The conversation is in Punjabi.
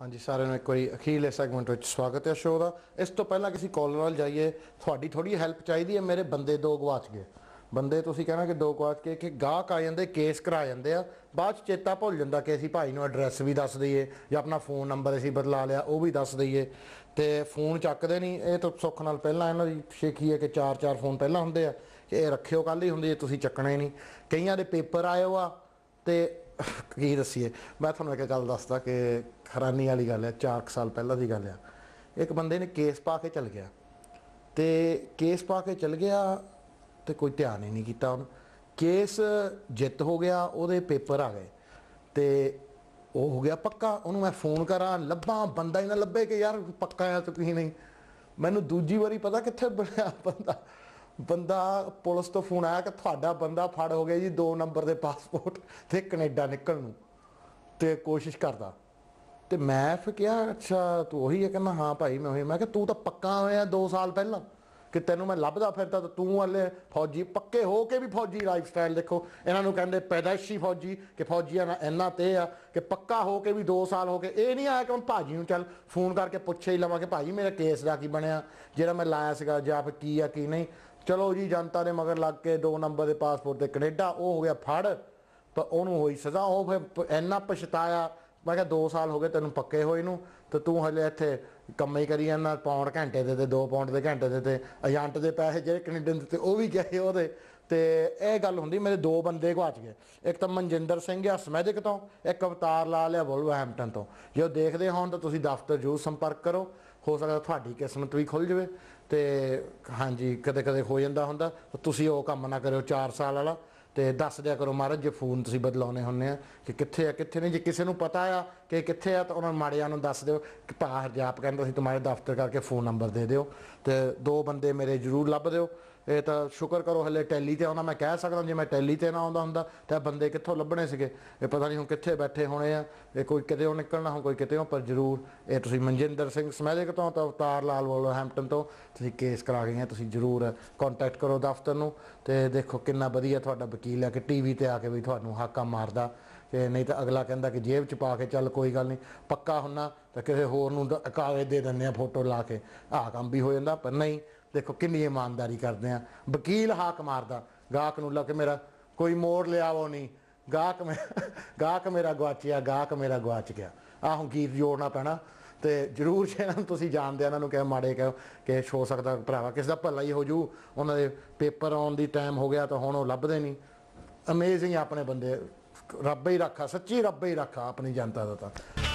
ਹਾਂਜੀ ਸਾਰਿਆਂ ਨੂੰ ਇੱਕ ਵਾਰੀ ਅਖੀਰਲੇ ਸੈਗਮੈਂਟ ਵਿੱਚ ਸਵਾਗਤ ਹੈ ਸ਼ੋਅ ਦਾ ਇਸ ਤੋਂ ਪਹਿਲਾਂ ਕਿਸੇ ਕਾਲਰ ਨਾਲ ਜਾਈਏ ਤੁਹਾਡੀ ਥੋੜੀ ਹੈਲਪ ਚਾਹੀਦੀ ਹੈ ਮੇਰੇ ਬੰਦੇ ਦੋ ਗਵਾਚ ਗਏ ਬੰਦੇ ਤੁਸੀਂ ਕਹਿਣਾ ਕਿ ਦੋ ਗਵਾਚ ਕੇ ਕਿ ਗਾਹਕ ਆ ਜਾਂਦੇ ਕੇਸ ਕਰਾ ਜਾਂਦੇ ਆ ਬਾਅਦ ਚ ਚੇਤਾ ਭੁੱਲ ਜਾਂਦਾ ਕਿ ਅਸੀਂ ਭਾਈ ਨੂੰ ਐਡਰੈਸ ਵੀ ਦੱਸ ਦਈਏ ਜਾਂ ਆਪਣਾ ਫੋਨ ਨੰਬਰ ਅਸੀਂ ਬਦਲਾ ਲਿਆ ਉਹ ਵੀ ਦੱਸ ਦਈਏ ਤੇ ਫੋਨ ਚੱਕਦੇ ਨਹੀਂ ਇਹ ਤਾਂ ਸੁੱਖ ਨਾਲ ਪਹਿਲਾਂ ਇਹਨਾਂ ਦੀ ਸ਼ੇਖੀ ਹੈ ਕਿ ਚਾਰ ਚਾਰ ਫੋਨ ਪਹਿਲਾਂ ਹੁੰਦੇ ਆ ਕਿ ਇਹ ਰੱਖਿਓ ਕੱਲ ਹੀ ਹੁੰਦੀ ਹੈ ਤੁਸੀਂ ਚੱਕਣਾ ਹੀ ਨਹੀਂ ਕਈਆਂ ਦੇ ਪੇਪਰ ਆਇਓ ਆ ਤੇ ਕੀ ਦੱਸੀਏ ਮੈਂ ਤੁਹਾਨੂੰ ਇੱਕ ਗੱਲ ਦੱਸਦਾ ਕਿ ਖਰਾਨੀ ਵਾਲੀ ਗੱਲ ਹੈ 4 ਸਾਲ ਪਹਿਲਾਂ ਦੀ ਗੱਲ ਆ ਇੱਕ ਬੰਦੇ ਨੇ ਕੇਸ ਪਾ ਕੇ ਚੱਲ ਗਿਆ ਤੇ ਕੇਸ ਪਾ ਕੇ ਚੱਲ ਗਿਆ ਤੇ ਕੋਈ ਧਿਆਨ ਹੀ ਨਹੀਂ ਕੀਤਾ ਉਹਨੂੰ ਕੇਸ ਜਿੱਤ ਹੋ ਗਿਆ ਉਹਦੇ ਪੇਪਰ ਆ ਗਏ ਤੇ ਉਹ ਹੋ ਗਿਆ ਪੱਕਾ ਉਹਨੂੰ ਮੈਂ ਫੋਨ ਕਰਾਂ ਲੱਭਾਂ ਬੰਦਾ ਹੀ ਨਾ ਲੱਭੇ ਕਿ ਯਾਰ ਪੱਕਾ ਆ ਤੁਸੀਂ ਨਹੀਂ ਮੈਨੂੰ ਦੂਜੀ ਵਾਰੀ ਪਤਾ ਕਿੱਥੇ ਬਣਿਆ ਬੰਦਾ ਬੰਦਾ ਪੁਲਿਸ ਤੋਂ ਫੋਨ ਆਇਆ ਕਿ ਤੁਹਾਡਾ ਬੰਦਾ ਫੜ ਹੋ ਗਿਆ ਜੀ 2 ਨੰਬਰ ਦੇ ਪਾਸਪੋਰਟ ਤੇ ਕੈਨੇਡਾ ਨਿਕਲਣ ਨੂੰ ਤੇ ਕੋਸ਼ਿਸ਼ ਕਰਦਾ ਤੇ ਮੈਂ ਫਿਰ ਕਿਹਾ ਅੱਛਾ ਤੂੰ ਉਹੀ ਹੈ ਕਹਿੰਦਾ ਹਾਂ ਭਾਈ ਮੈਂ ਉਹੀ ਮੈਂ ਕਿਹਾ ਤੂੰ ਤਾਂ ਪੱਕਾ ਹੋਇਆ 2 ਸਾਲ ਪਹਿਲਾਂ ਕਿ ਤੈਨੂੰ ਮੈਂ ਲੱਭਦਾ ਫਿਰਦਾ ਤਾਂ ਤੂੰ ਹਲੇ ਫੌਜੀ ਪੱਕੇ ਹੋ ਕੇ ਵੀ ਫੌਜੀ ਲਾਈਫ ਸਟਾਈਲ ਦੇਖੋ ਇਹਨਾਂ ਨੂੰ ਕਹਿੰਦੇ ਪੈਦਾਇਸ਼ੀ ਫੌਜੀ ਕਿ ਫੌਜੀਆਂ ਨਾਲ ਇੰਨਾ ਤੇ ਆ ਕਿ ਪੱਕਾ ਹੋ ਕੇ ਵੀ 2 ਸਾਲ ਹੋ ਕੇ ਇਹ ਨਹੀਂ ਆਇਆ ਕਿ ਮੈਂ ਭਾਜੀ ਨੂੰ ਚੱਲ ਫੋਨ ਕਰਕੇ ਪੁੱਛੇ ਹੀ ਲਵਾਂ ਕਿ ਭਾਜੀ ਮੇਰਾ ਕੇਸ ਦਾ ਕੀ ਬਣਿਆ ਜਿਹੜਾ ਮੈਂ ਲਾਇਆ ਸੀਗਾ ਜਾਂ ਫਿਰ ਕੀ ਆ ਕੀ ਨਹੀਂ ਚਲੋ ਜੀ ਜਨਤਾ ਦੇ ਮਗਰ ਲੱਗ ਕੇ ਦੋ ਨੰਬਰ ਦੇ ਪਾਸਪੋਰਟ ਤੇ ਕੈਨੇਡਾ ਉਹ ਹੋ ਗਿਆ ਫੜ ਪਰ ਉਹਨੂੰ ਹੋਈ ਸਜ਼ਾ ਉਹ ਫਿਰ ਇੰਨਾ ਪਛਤਾਇਆ ਮੈਂ ਕਿਹਾ 2 ਸਾਲ ਹੋ ਗਏ ਤੈਨੂੰ ਪੱਕੇ ਹੋਏ ਨੂੰ ਤੇ ਤੂੰ ਹਲੇ ਇੱਥੇ ਕੰਮ ਹੀ ਕਰੀ ਜਾਂਦਾ ਪੌਂਡ ਘੰਟੇ ਦੇ ਤੇ 2 ਪੌਂਡ ਦੇ ਘੰਟੇ ਦੇ ਤੇ ਏਜੰਟ ਦੇ ਪੈਸੇ ਜਿਹੜੇ ਕੈਨੇਡੀਅਨ ਦਿੱਤੇ ਉਹ ਵੀ ਗਏ ਉਹਦੇ ਤੇ ਇਹ ਗੱਲ ਹੁੰਦੀ ਮੇਰੇ ਦੋ ਬੰਦੇ ਘਾਚ ਗਏ ਇੱਕ ਤਾਂ ਮਨਜਿੰਦਰ ਸਿੰਘ ਆ ਸਮੈਦਿਕ ਤੋਂ ਇੱਕ ਅਵਤਾਰ ਲਾਲ ਆ ਹੈਮਟਨ ਤੋਂ ਜੇ ਉਹ ਦੇਖਦੇ ਹੋਣ ਤਾਂ ਤੁਸੀਂ ਦਫ਼ਤਰ ਜੂ ਸੰਪਰਕ ਕਰੋ ਹੋ ਸਕਦਾ ਤੁਹਾਡੀ ਕਿਸਮਤ ਵੀ ਖੁੱਲ ਜਾਵੇ ਤੇ ਹਾਂਜੀ ਕਦੇ ਕਦੇ ਹੋ ਜਾਂਦਾ ਹੁੰਦਾ ਤੁਸੀਂ ਉਹ ਕੰਮ ਨਾ ਕਰਿਓ 4 ਸਾਲ ਵਾਲਾ ਤੇ ਦੱਸ ਦਿਆ ਕਰੋ ਮਹਾਰਾਜ ਜੇ ਫੋਨ ਤੁਸੀਂ ਬਦਲਾਉਣੇ ਹੁੰਨੇ ਆ ਕਿ ਕਿੱਥੇ ਆ ਕਿੱਥੇ ਨਹੀਂ ਜੇ ਕਿਸੇ ਨੂੰ ਪਤਾ ਆ ਕਿ ਕਿੱਥੇ ਆ ਤਾਂ ਉਹਨਾਂ ਮਾੜਿਆਂ ਨੂੰ ਦੱਸ ਦਿਓ ਕਿ ਪਾਹਰ ਜਾਪ ਕਹਿੰਦਾ ਸੀ ਤੁਹਾਡੇ ਦਫ਼ਤਰ ਕਰਕੇ ਫੋਨ ਨੰਬਰ ਦੇ ਦਿਓ ਤੇ ਦੋ ਬੰਦੇ ਮੇਰੇ ਜ਼ਰੂਰ ਲੱਭ ਦਿਓ ਇਹ ਤਾਂ ਸ਼ੁਕਰ ਕਰੋ ਹਲੇ ਟੈਲੀ ਤੇ ਆਉਂਦਾ ਮੈਂ ਕਹਿ ਸਕਦਾ ਜੇ ਮੈਂ ਟੈਲੀ ਤੇ ਨਾ ਆਉਂਦਾ ਹੁੰਦਾ ਤਾਂ ਬੰਦੇ ਕਿੱਥੋਂ ਲੱਭਣੇ ਸੀਗੇ ਇਹ ਪਤਾ ਨਹੀਂ ਹੁਣ ਕਿੱਥੇ ਬੈਠੇ ਹੋਣੇ ਆ ਇਹ ਕੋਈ ਕਿਤੇੋਂ ਨਿਕਲਣਾ ਹੋ ਕੋਈ ਕਿਤੇੋਂ ਪਰ ਜ਼ਰੂਰ ਇਹ ਤੁਸੀਂ ਮਨਜਿੰਦਰ ਸਿੰਘ ਸਮੈਲਿਕ ਤੋਂ ਤਾਂ ਉਤਾਰ ਲਾਲ ਵੱਲੋਂ ਹੈਮਪਟਨ ਤੋਂ ਤੁਸੀਂ ਕੇਸ ਕਰਾ ਗਏ ਆ ਤੁਸੀਂ ਜ਼ਰੂਰ ਕੰਟੈਕਟ ਕਰੋ ਦਫ਼ਤਰ ਨੂੰ ਤੇ ਦੇਖੋ ਕਿੰਨਾ ਵਧੀਆ ਤੁਹਾਡਾ ਵਕੀਲ ਆ ਕਿ ਟੀਵੀ ਤੇ ਆ ਕੇ ਵੀ ਤੁਹਾਨੂੰ ਹਾਕਾ ਮਾਰਦਾ ਤੇ ਨਹੀਂ ਤਾਂ ਅਗਲਾ ਕਹਿੰਦਾ ਕਿ ਜੇਬ ਚ ਪਾ ਕੇ ਚੱਲ ਕੋਈ ਗੱਲ ਨਹੀਂ ਪੱਕਾ ਹੁੰਨਾ ਤਾਂ ਕਿਸੇ ਹੋਰ ਨੂੰ ਕਾਗਜ਼ ਦੇ ਦਿੰਦੇ ਆ ਫੋਟੋ ਲਾ ਕੇ ਆ ਕੰਮ ਵੀ ਹੋ ਜਾਂਦਾ ਪਰ ਨਹੀਂ ਦੇਖੋ ਕਿੰਨੀ ਇਮਾਨਦਾਰੀ ਕਰਦੇ ਆ ਵਕੀਲ ਹਾਕ ਮਾਰਦਾ ਗਾਹਕ ਨੂੰ ਲੱਗ ਮੇਰਾ ਕੋਈ ਮੋੜ ਉਹ ਨਹੀਂ ਗਾਹਕ ਮੈਂ ਗਾਹਕ ਮੇਰਾ ਗਵਾਚਿਆ ਗਾਹਕ ਮੇਰਾ ਗਵਾਚ ਗਿਆ ਆ ਹੁਣ ਗੀਤ ਜੋੜਨਾ ਪੈਣਾ ਤੇ ਜਰੂਰ ਸ਼ੈਨਨ ਤੁਸੀਂ ਜਾਣਦੇ ਇਹਨਾਂ ਨੂੰ ਕਹੇ ਮਾੜੇ ਕਹੋ ਕਿ ਹੋ ਸਕਦਾ ਭਰਾਵਾ ਕਿਸ ਦਾ ਭੱਲਾ ਹੀ ਹੋ ਜੂ ਉਹਨਾਂ ਦੇ ਪੇਪਰ ਆਉਣ ਦੀ ਟਾਈਮ ਹੋ ਗਿਆ ਤਾਂ ਹੁਣ ਉਹ ਲੱਭਦੇ ਨਹੀਂ ਅਮੇਜ਼ਿੰਗ ਆਪਣੇ ਬੰਦੇ ਰੱਬ ਹੀ ਰੱਖਾ ਸੱਚੀ ਰੱਬ ਹੀ ਰੱਖਾ ਆਪਣੀ ਜਨਤਾ ਦਾ ਤਾਂ